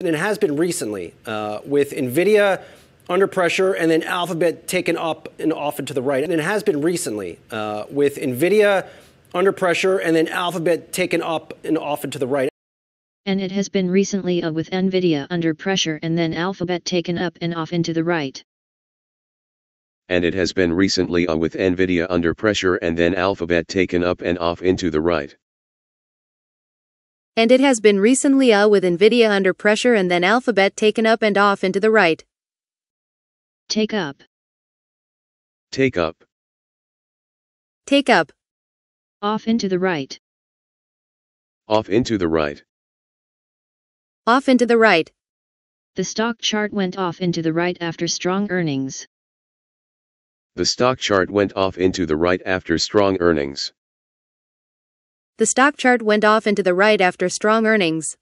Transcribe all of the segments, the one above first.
and it has been recently uh, with NVIDIA under pressure and then Alphabet taken up and off and to the right. And it has been recently uh, with NVIDIA under pressure and then Alphabet taken up and off and to the right. And it has been recently uh, with NVIDIA under pressure and then Alphabet taken up and off into the right. And it has been recently uh, with NVIDIA under pressure and then Alphabet taken up and off into the right and it has been recently a uh, with Nvidia under pressure and then Alphabet taken up and off into the right. Take up. Take up. Take up. Off into the right. Off into the right. Off into the right. The stock chart went off into the right after strong earnings. The stock chart went off into the right after strong earnings. The stock chart went off into the right after strong earnings.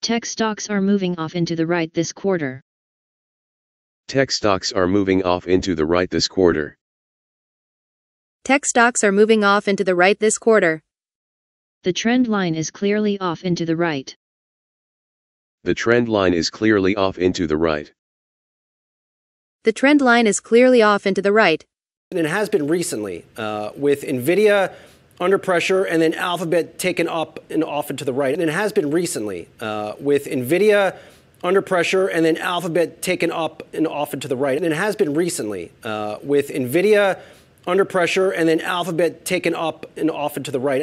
Tech stocks are moving off into the right this quarter. Tech stocks are moving off into the right this quarter. Tech stocks are moving off into the right this quarter. The trend line is clearly off into the right. The trend line is clearly off into the right. The trend line is clearly off into the right. And it has been recently uh, with NVIDIA under pressure, and then Alphabet taken up and often to the right. And it has been recently uh, with NVIDIA under pressure, and then Alphabet taken up and often to the right. And it has been recently uh, with NVIDIA under pressure, and then Alphabet taken up and often to the right.